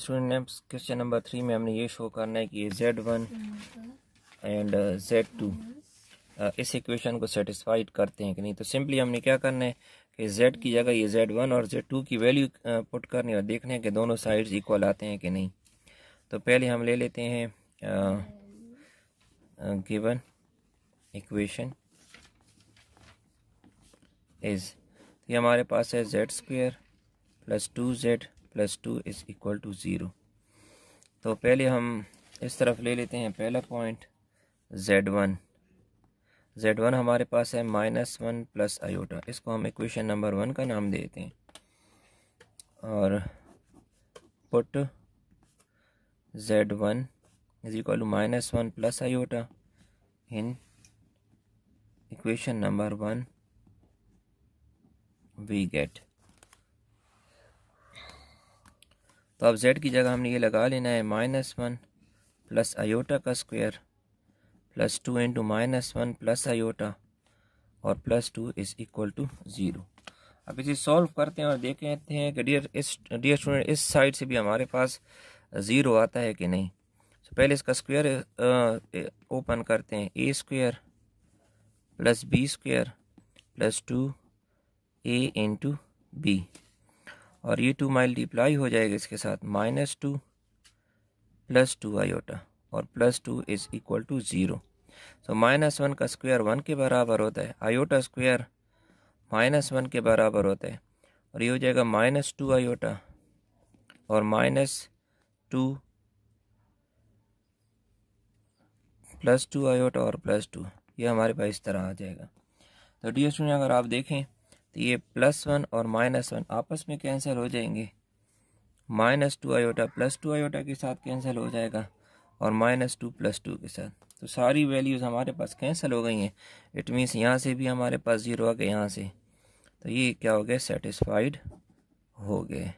Student names question number three में हमने ये शो करना है कि Z one and Z two इस इक्वेशन को सेटिस्फाइड करते हैं कि नहीं तो सिंपली हमने क्या करना है कि जेड की जगह ये जेड वन और जेड टू की वैल्यू पुट करनी और देखना है कि दोनों साइड्स इक्वल आते हैं कि नहीं तो पहले हम ले लेते हैं गिवन इक्वेशन इज ये हमारे पास है Z square plus two Z plus two is equal to zero तो पहले हम इस तरफ ले लेते हैं पहला point Z one Z one हमारे पास है माइनस वन प्लस आयोटा इसको हम इक्वेशन नंबर वन का नाम देते हैं और put Z one is equal to minus one plus iota in equation number one we get तो अब जेड की जगह हमने ये लगा लेना है माइनस वन प्लस आयोटा का square plus two into minus one plus iota और plus two is equal to zero अब इसे सॉल्व करते हैं और देखते हैं कि डियर इस डियर स्टूडेंट इस साइड से भी हमारे पास ज़ीरो आता है कि नहीं तो पहले इसका स्क्वायर ओपन करते हैं A square plus B square plus two A into B और ये टू माइल डिप्लाई हो जाएगा इसके साथ minus two plus two iota और plus two is equal to zero so minus one का स्क्वायर वन के बराबर होता है आयोटा स्क्वायर माइनस वन के बराबर होता है और ये हो जाएगा माइनस टू आयोटा और minus two plus two iota और प्लस टू ये हमारे पास इस तरह आ जाएगा तो डी एस अगर आप देखें तो ये प्लस वन और माइनस वन आपस में कैंसिल हो जाएंगे minus two iota plus two iota के साथ कैंसिल हो जाएगा और माइनस टू प्लस टू के साथ तो सारी वैल्यूज़ हमारे पास कैंसिल हो गई हैं इट मीन्स यहाँ से भी हमारे पास ज़ीरो आ गए यहाँ से तो ये क्या हो गया सेटिस्फाइड हो गए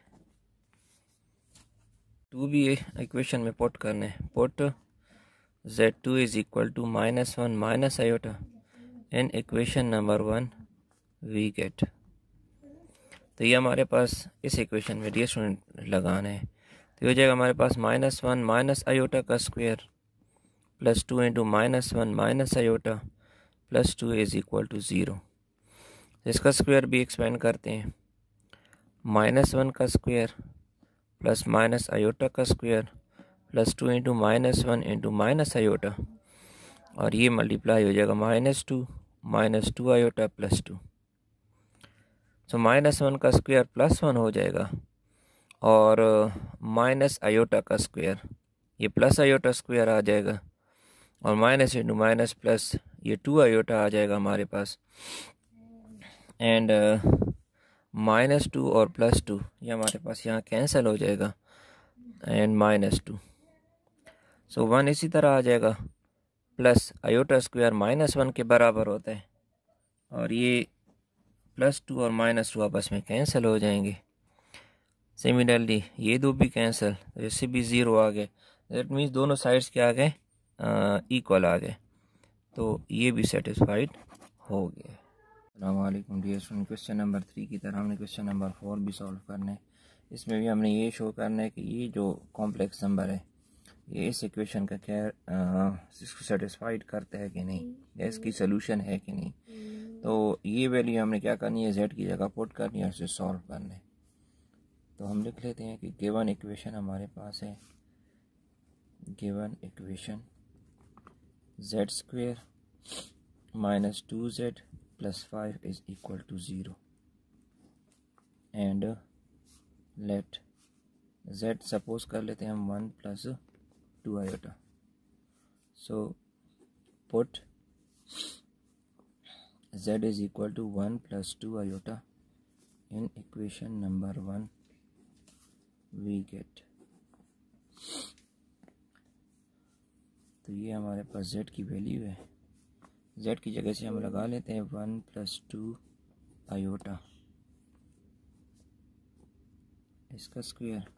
टू भी इक्वेशन में पुट करने put Z two is equal to minus one minus iota in equation number one we get तो ये हमारे पास इस इक्वेशन में डी स्टूडेंट लगाना है तो ये हो जाएगा हमारे पास माइनस वन माइनस आयोटा का square plus two into minus one minus iota plus two is equal to zero इसका स्क्वायर भी एक्सपेंड करते हैं माइनस वन का स्क्वायर प्लस माइनस आयोटा का square plus two into minus one into minus iota और ये multiply हो जाएगा minus two minus two iota plus two so तो माइनस वन का स्क्वायर प्लस वन हो जाएगा और माइनस आयोटा का स्क्वायर ये प्लस आयोटा स्क्वायर आ जाएगा और माइनस इंटू माइनस प्लस ये टू आयोटा आ जाएगा हमारे पास एंड माइनस टू और प्लस टू ये हमारे पास यहाँ कैंसिल हो जाएगा and minus two so one इसी तरह आ जाएगा plus iota square minus one के बराबर होता है और ये प्लस टू और माइनस टू आपस में कैंसिल हो जाएंगे सिमिलरली ये दो भी कैंसिल तो इससे भी ज़ीरो आ गए दैट मीन्स दोनों साइड्स के आ गए इक्वल आ गए तो ये भी सेटिस्फाइड हो गया अल्लाम dear student question number three की तरह हमने क्वेश्चन नंबर फोर भी सॉल्व करने इसमें भी हमने ये शो करना है कि ये जो कॉम्प्लेक्स नंबर है ये इस इक्वेशन का क्या इसको सेटिस्फाइड करता हम्म। है कि नहीं या इसकी सोल्यूशन है कि नहीं तो ये वैल्यू हमने क्या करनी है जेड की जगह पुट करनी है उसे सॉल्व करना है तो हम लिख लेते हैं कि गिवन इक्वेशन हमारे पास है given equation Z square minus two Z plus five is equal to zero and let Z suppose कर लेते हैं हम one plus to iota so put z is equal to 1 plus 2 iota in equation number 1 we get तो ये हमारे पास z की value है z की जगह से हम लगा लेते हैं वन प्लस टू आयोटा इसका square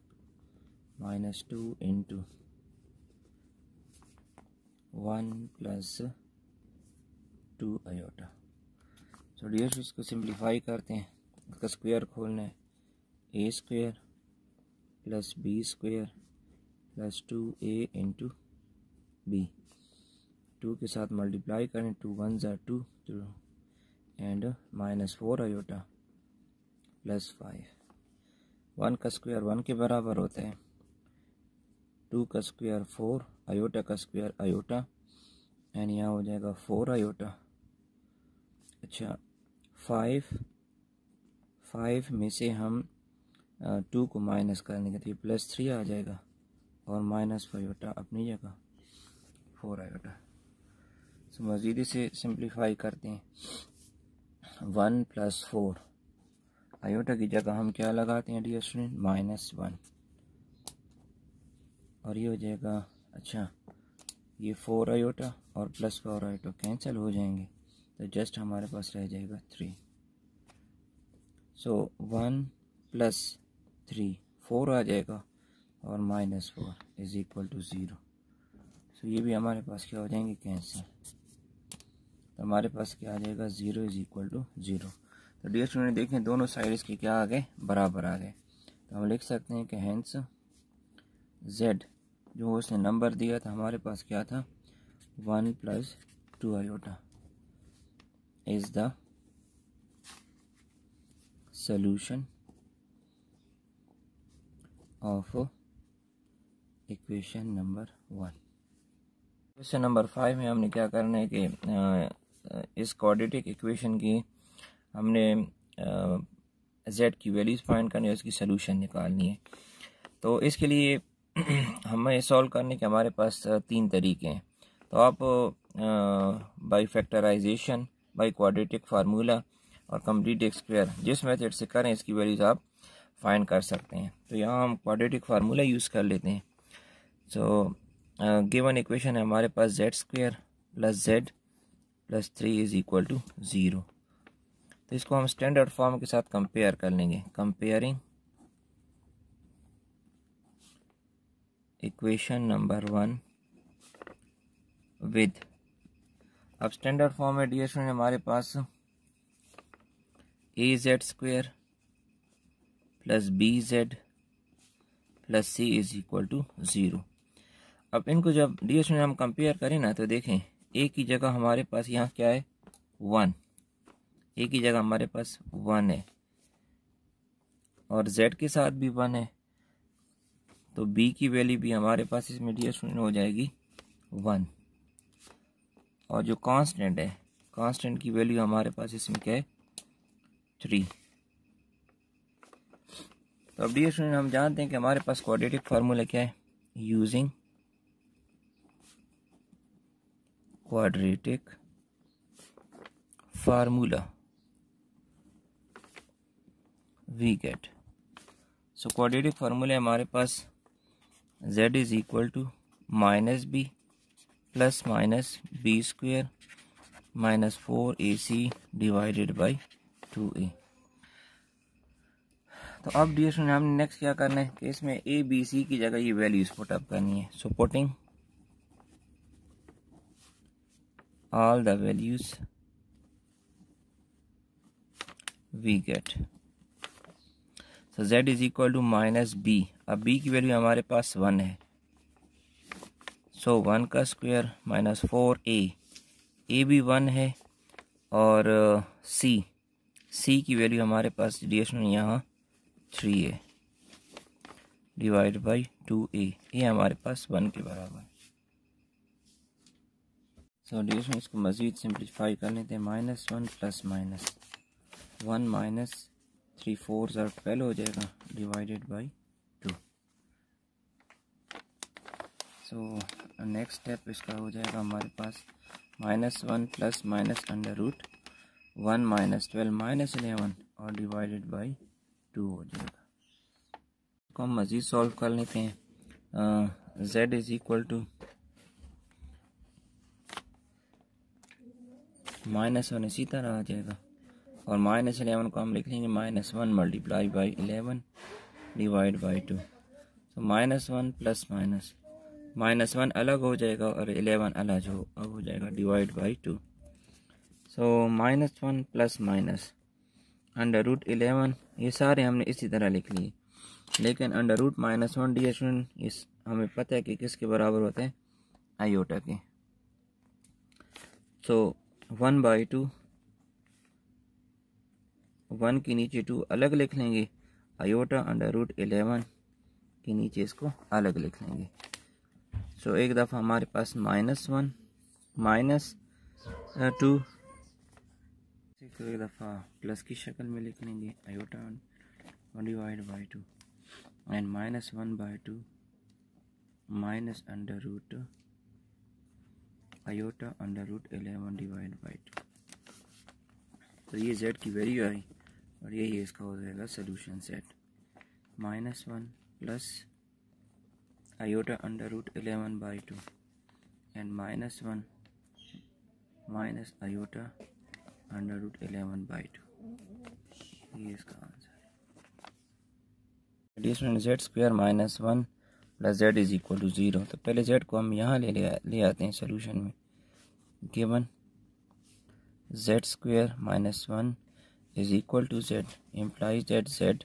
minus two into one plus two iota so dear इसको सिंप्लीफाई करते हैं इसका स्क्वायर खोलना है A square plus B square plus two A into B two के साथ मल्टीप्लाई करें टू वन ज़ा two two and minus four iota plus five one का स्क्वायर वन के बराबर होता है टू का स्क्वायर फोर आयोटा का स्क्वायर आयोटा एंड यहाँ हो जाएगा फोर आयोटा अच्छा फाइव फाइव में से हम टू को माइनस कर लेंगे तो ये प्लस थ्री आ जाएगा और माइनस फाइवटा अपनी जगह फोर आयोटा तो मज़ीद से सिंप्लीफाई करते हैं वन प्लस फोर आयोटा की जगह हम क्या लगाते हैं डी एस माइनस वन और ये हो जाएगा अच्छा ये फोर आयोटा और प्लस फोर आयोटा कैंसिल हो जाएंगे तो जस्ट हमारे पास रह जाएगा three so one plus three four आ जाएगा और minus four is equal to zero so ये भी हमारे पास क्या हो जाएंगे कैंसिल तो हमारे पास क्या आ जाएगा zero is equal to zero तो डियर स्टूडेंट देखें दोनों साइड इसके क्या आ गए बराबर आ गए तो हम लिख सकते हैं कि हैंस जेड जो उसने नंबर दिया था हमारे पास क्या था one plus two iota is the solution of equation number one question number five में हमने क्या करना है कि इस क्वाड्रेटिक इक्वेशन की हमने जेड की वैल्यूज फाइंड करनी है उसकी सोल्यूशन निकालनी है तो इसके लिए हमें सॉल्व करने के हमारे पास तीन तरीके हैं तो आप by factorization by quadratic formula और कम्प्लीट स्क्वायर जिस मेथड से करें इसकी वैल्यूज़ आप फाइंड कर सकते हैं तो यहाँ हम क्वाड्रेटिक फार्मूला यूज़ कर लेते हैं सो गिवन इक्वेशन है हमारे पास Z square plus Z plus three is equal to zero तो इसको हम स्टैंडर्ड फॉर्म के साथ कंपेयर कर लेंगे कंपेयरिंग equation number 1 with अब स्टैंडर्ड फॉर्म में डी स्टूडेंट हमारे पास A Z square plus B Z plus C is equal to zero अब इनको जब डी स्टूडेंट हम कंपेयर करें ना तो देखें ए की जगह हमारे पास यहाँ क्या है वन ए की जगह हमारे पास वन है और जेड के साथ भी वन है तो बी की वैल्यू भी हमारे पास इसमें डी स्टूडेंट हो जाएगी वन और जो कांस्टेंट है कांस्टेंट की वैल्यू हमारे पास इसमें क्या है थ्री तो अब डी स्टूडेंट हम जानते हैं कि हमारे पास क्वाड्रेटिक फार्मूला क्या है using quadratic formula we get so quadratic formula हमारे पास z is equal to minus b plus minus b square minus 4ac divided by 2a तो अब डी एस हमने नेक्स्ट क्या करना है कि इसमें ए बी सी की जगह ये वैल्यूज पुट अप करनी है supporting all the values we get so Z is equal to minus B अब बी की वैल्यू हमारे पास वन है सो so, वन का square minus four A A भी वन है और सी uh, सी की वैल्यू हमारे पास डिएशन यहाँ थ्री है डिवाइड बाई टू ए ये हमारे पास वन के बराबर सो so, डिएशन इसको मज़ीद सिंप्लीफाई कर लेते हैं minus one plus minus one minus three four ज़र ट्वेल्व हो जाएगा divided by so next step इसका हो जाएगा हमारे पास minus one plus minus under root one minus twelve minus eleven और डिवाइडेड बाई टू हो जाएगा इसको हम मज़ीद सॉल्व कर लेते हैं Z is equal to minus one इसी तरह आ जाएगा और माइनस एलेवन को हम लिख लेंगे minus one multiply by eleven divide by two तो minus one plus minus minus one अलग हो जाएगा और इलेवन अलग हो हो जाएगा divide by two so minus one plus minus under root eleven ये सारे हमने इसी तरह लिख लिए लेकिन under root minus one dear student इस हमें पता है कि किसके बराबर होते हैं आयोटा के so one by two one के नीचे टू अलग लिख लेंगे आयोटा अंडर रूट इलेवन के नीचे इसको अलग लिख लेंगे तो एक दफ़ा हमारे पास माइनस वन माइनस टू तो एक दफ़ा प्लस की शक्ल में लिख लेंगे iota one divide by two and minus one by two minus under root iota under root eleven divide by two तो ये जेड की वैल्यू आई और यही इसका हो जाएगा solution set minus one plus iota under root 11 by 2 and minus 1 minus iota under root 11 by 2 ये इसका आंसर है student z square minus one plus z is equal to zero तो पहले जेड को हम यहाँ ले ले आते हैं सोल्यूशन में given z square minus one is equal to z implies that z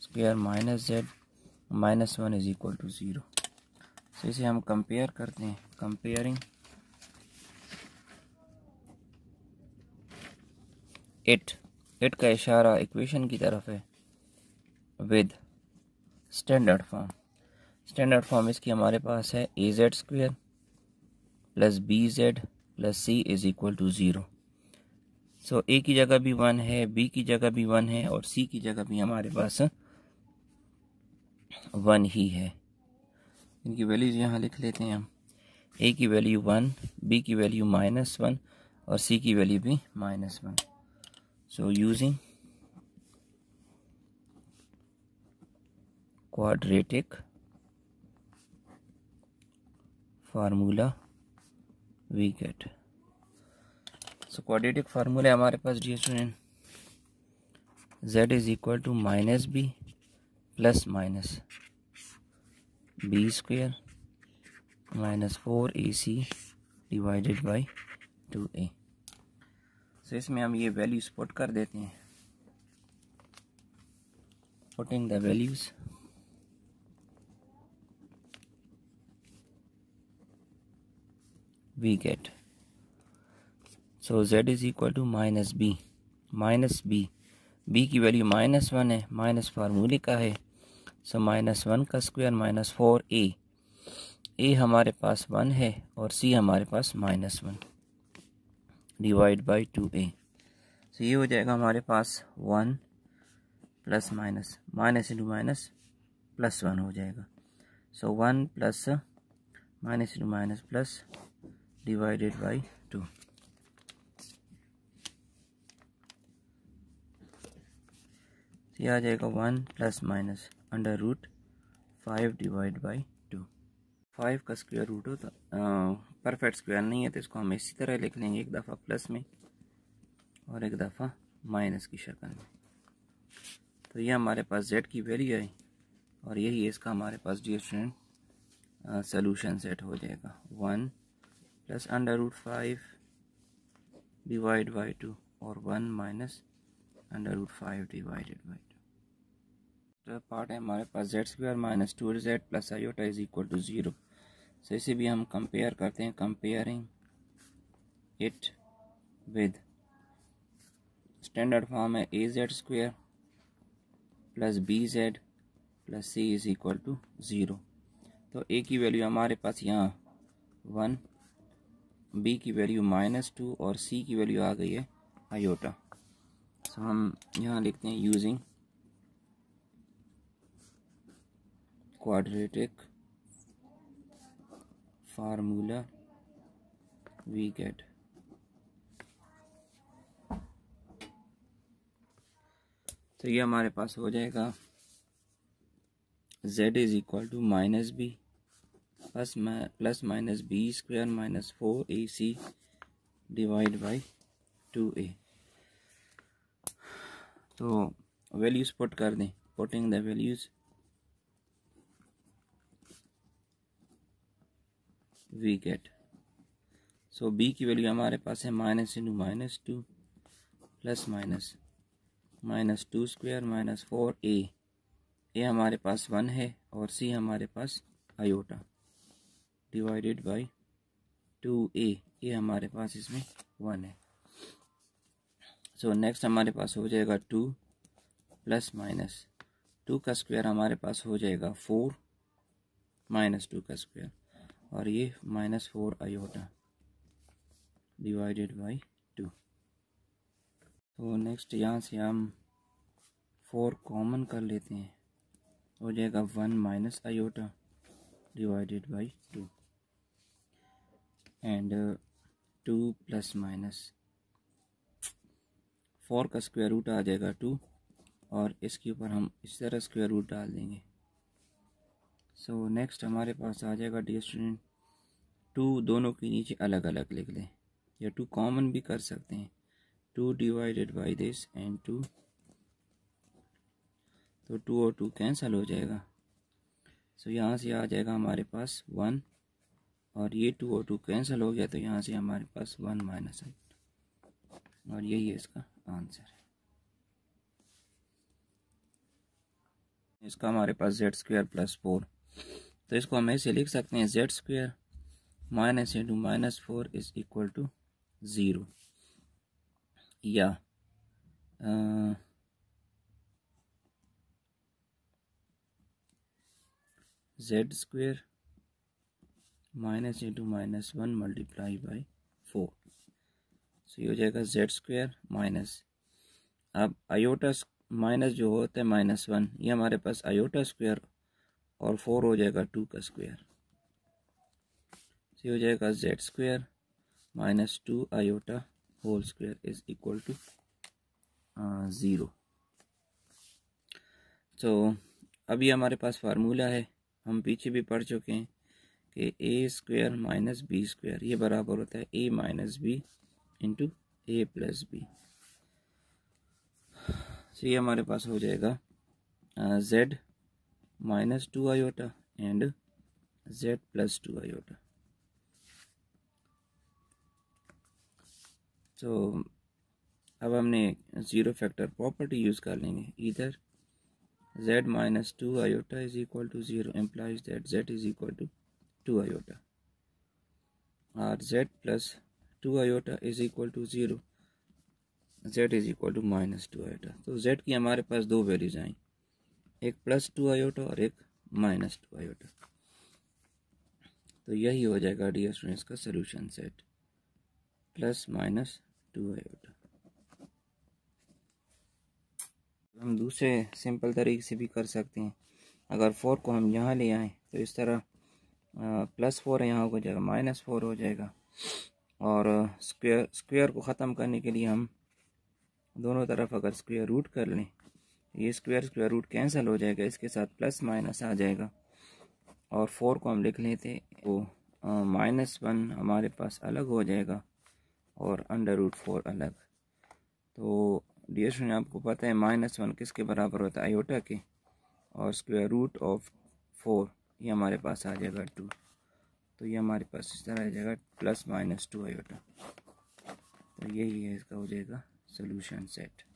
square minus z minus one is equal to zero तो इसे हम कंपेयर करते हैं कंपेयरिंग इट इट का इशारा इक्वेशन की तरफ है with standard form standard form इसकी हमारे पास है a Z square plus B Z plus C is equal to zero so a की जगह भी वन है बी की जगह भी वन है और सी की जगह भी हमारे पास वन ही है इनकी वैल्यूज़ यहाँ लिख लेते हैं हम ए की वैल्यू वन बी की वैल्यू माइनस वन और सी की वैल्यू भी minus one so using quadratic formula we get so quadratic formula हमारे पास D student Z is equal to minus B plus minus B square minus four A C divided by two A so इसमें हम ये values put कर देते हैं putting the values we get so Z is equal to minus B minus b b की value minus one है minus फार्मूले का है सो माइनस वन का square minus four A a हमारे पास वन है और सी हमारे पास minus one divide by two A so ये हो जाएगा हमारे पास one plus minus minus into minus plus one हो जाएगा so one plus minus into minus plus divided by two ये आ जाएगा one plus minus under root five divide by two five का स्क्वायर रूट होता परफेक्ट स्क्वायर नहीं है तो इसको हम इसी तरह लिख लेंगे एक दफ़ा प्लस में और एक दफ़ा माइनस की शक्ल में तो ये हमारे पास जेड की वैल्यू आई और यही है इसका हमारे पास डी स्टूडेंट सोलूशन सेट हो जाएगा one plus under root five divide by two और one minus under root five divided by तो पार्ट है हमारे पास z square minus two Z plus iota is equal to zero so इसे भी हम कंपेयर करते हैं comparing it with standard form है a Z square plus B Z plus C is equal to zero तो ए की वैल्यू हमारे पास यहाँ वन बी की वैल्यू माइनस टू और सी की वैल्यू आ गई है आयोटा सो हम यहाँ लिखते हैं using quadratic formula we get तो ये हमारे पास हो जाएगा z is equal to minus B plus plus minus b square minus four A c divide by two a तो वैल्यूज पुट कर दें putting the values we get so b की वैल्यू हमारे पास है minus into minus two plus minus minus two square minus four A a हमारे पास one है और सी हमारे पास iota divided by two a a हमारे पास इसमें वन है सो so, नेक्स्ट हमारे पास हो जाएगा टू प्लस माइनस टू का स्क्वायर हमारे पास हो जाएगा फोर माइनस टू का स्क्वायर और ये minus four iota divided by two तो नेक्स्ट यहाँ से हम फोर कॉमन कर लेते हैं हो जाएगा one minus iota divided by two and two plus minus four का स्क्वायर रूट आ जाएगा टू और इसके ऊपर हम इस तरह स्क्वायर रूट डाल देंगे सो so, नेक्स्ट हमारे पास आ जाएगा डी स्टूडेंट टू दोनों के नीचे अलग अलग लिख लें या टू कॉमन भी कर सकते हैं two divided by this and two तो टू और टू कैंसिल हो जाएगा सो so, यहाँ से आ जाएगा हमारे पास वन और ये टू और टू कैंसिल हो गया तो यहाँ से हमारे पास वन माइनस एट और यही है इसका आंसर इसका हमारे पास जेड स्क्वायर प्लस फोर तो इसको हम ऐसे लिख सकते हैं z square minus into minus four is equal to zero या आ, z square minus into minus one multiply by four so ये हो जाएगा जेड स्क्वेयर माइनस अब आयोटा माइनस जो होता है माइनस वन ये हमारे पास आयोटा स्क्वेयर और फोर हो जाएगा टू का स्क्वायर सी हो जाएगा z square minus two iota whole square is equal to zero तो अभी हमारे पास फार्मूला है हम पीछे भी पढ़ चुके हैं कि a square minus b square ये बराबर होता है a minus b into a plus b तो ये हमारे पास हो जाएगा z minus 2 iota and z plus 2 iota. तो अब हमने ज़ीरो फैक्टर प्रॉपर्टी यूज़ कर लेंगे इधर z minus two iota is equal to zero implies that z is equal to two iota और z plus two iota is equal to zero z is equal to minus two iota तो z की हमारे पास दो values आई एक plus two iota और एक minus two iota तो यही हो जाएगा डी स्टूडेंट्स का solution set plus minus two iota हम दूसरे सिंपल तरीके से भी कर सकते हैं अगर फोर को हम यहाँ ले आए तो इस तरह आ, प्लस फोर यहाँ हो जाएगा माइनस फोर हो जाएगा और स्क्वायर स्क्वायर को ख़त्म करने के लिए हम दोनों तरफ अगर स्क्वायर रूट कर लें ये स्क्वायर स्क्वायर रूट कैंसिल हो जाएगा इसके साथ प्लस माइनस आ जाएगा और फोर को हम लिख लेते वो माइनस वन हमारे पास अलग हो जाएगा और अंडर रूट फोर अलग तो डी एस आपको पता है माइनस वन किसके बराबर होता है आयोटा के और स्क्वायर रूट ऑफ फोर ये हमारे पास आ जाएगा टू तो ये हमारे पास इस तरह आ जाएगा प्लस माइनस टू आयोटा तो यही है इसका हो जाएगा सोल्यूशन सेट